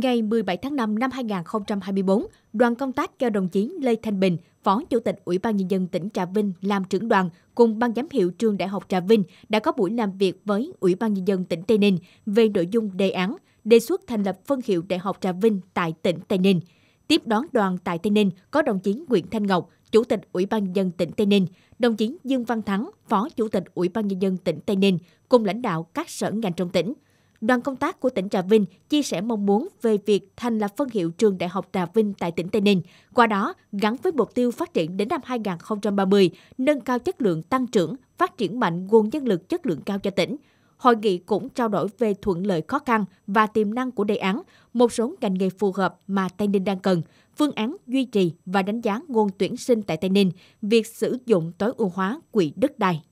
Ngày 17 tháng 5 năm 2024, đoàn công tác do đồng chí Lê Thanh Bình, Phó Chủ tịch Ủy ban Nhân dân tỉnh Trà Vinh làm trưởng đoàn cùng Ban giám hiệu trường Đại học Trà Vinh đã có buổi làm việc với Ủy ban Nhân dân tỉnh Tây Ninh về nội dung đề án đề xuất thành lập phân hiệu Đại học Trà Vinh tại tỉnh Tây Ninh. Tiếp đón đoàn tại Tây Ninh có đồng chí Nguyễn Thanh Ngọc, Chủ tịch Ủy ban nhân dân tỉnh Tây Ninh, đồng chí Dương Văn Thắng, Phó Chủ tịch Ủy ban nhân dân tỉnh Tây Ninh cùng lãnh đạo các sở ngành trong tỉnh. Đoàn công tác của tỉnh Trà Vinh chia sẻ mong muốn về việc thành lập phân hiệu trường Đại học Trà Vinh tại tỉnh Tây Ninh, qua đó gắn với mục tiêu phát triển đến năm 2030, nâng cao chất lượng tăng trưởng, phát triển mạnh nguồn nhân lực chất lượng cao cho tỉnh. Hội nghị cũng trao đổi về thuận lợi khó khăn và tiềm năng của đề án, một số ngành nghề phù hợp mà Tây Ninh đang cần, phương án duy trì và đánh giá nguồn tuyển sinh tại Tây Ninh, việc sử dụng tối ưu hóa quỹ đất đai.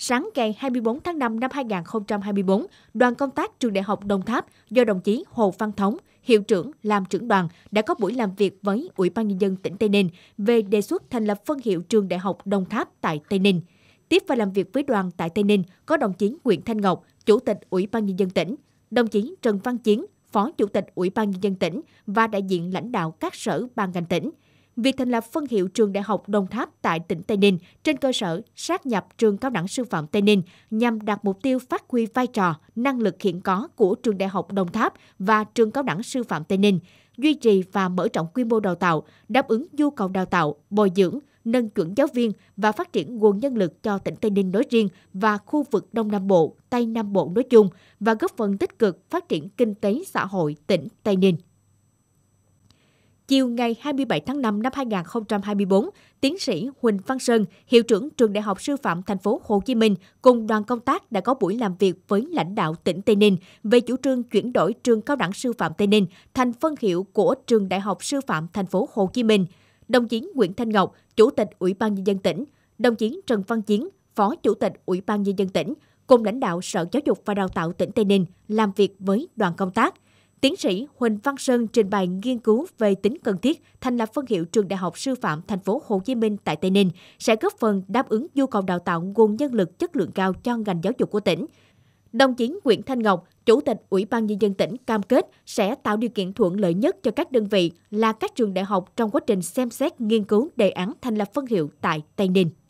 Sáng ngày 24 tháng 5 năm 2024, đoàn công tác trường Đại học Đồng Tháp do đồng chí Hồ Văn Thống, hiệu trưởng làm trưởng đoàn đã có buổi làm việc với Ủy ban nhân dân tỉnh Tây Ninh về đề xuất thành lập phân hiệu trường Đại học Đồng Tháp tại Tây Ninh. Tiếp và làm việc với đoàn tại Tây Ninh có đồng chí Nguyễn Thanh Ngọc, Chủ tịch Ủy ban nhân dân tỉnh, đồng chí Trần Văn Chiến, Phó Chủ tịch Ủy ban nhân dân tỉnh và đại diện lãnh đạo các sở ban ngành tỉnh việc thành lập phân hiệu trường đại học Đồng Tháp tại tỉnh Tây Ninh trên cơ sở sát nhập trường cao đẳng sư phạm Tây Ninh nhằm đạt mục tiêu phát huy vai trò, năng lực hiện có của trường đại học Đồng Tháp và trường cao đẳng sư phạm Tây Ninh, duy trì và mở rộng quy mô đào tạo, đáp ứng nhu cầu đào tạo, bồi dưỡng, nâng chuẩn giáo viên và phát triển nguồn nhân lực cho tỉnh Tây Ninh nói riêng và khu vực Đông Nam Bộ, Tây Nam Bộ nói chung và góp phần tích cực phát triển kinh tế xã hội tỉnh Tây Ninh chiều ngày 27 tháng 5 năm 2024, tiến sĩ Huỳnh Văn Sơn, hiệu trưởng trường Đại học Sư phạm Thành phố Hồ Chí Minh cùng đoàn công tác đã có buổi làm việc với lãnh đạo tỉnh Tây Ninh về chủ trương chuyển đổi trường Cao đẳng Sư phạm Tây Ninh thành phân hiệu của trường Đại học Sư phạm Thành phố Hồ Chí Minh. Đồng chí Nguyễn Thanh Ngọc, Chủ tịch Ủy ban nhân dân tỉnh, đồng chí Trần Văn Chiến, Phó Chủ tịch Ủy ban nhân dân tỉnh cùng lãnh đạo Sở Giáo dục và Đào tạo tỉnh Tây Ninh làm việc với đoàn công tác – Tiến sĩ Huỳnh Văn Sơn trình bày nghiên cứu về tính cần thiết thành lập phân hiệu trường Đại học Sư phạm Thành phố Hồ Chí Minh tại Tây Ninh sẽ góp phần đáp ứng nhu cầu đào tạo nguồn nhân lực chất lượng cao cho ngành giáo dục của tỉnh. Đồng chí Nguyễn Thanh Ngọc, Chủ tịch Ủy ban Nhân dân tỉnh cam kết sẽ tạo điều kiện thuận lợi nhất cho các đơn vị là các trường đại học trong quá trình xem xét nghiên cứu đề án thành lập phân hiệu tại Tây Ninh.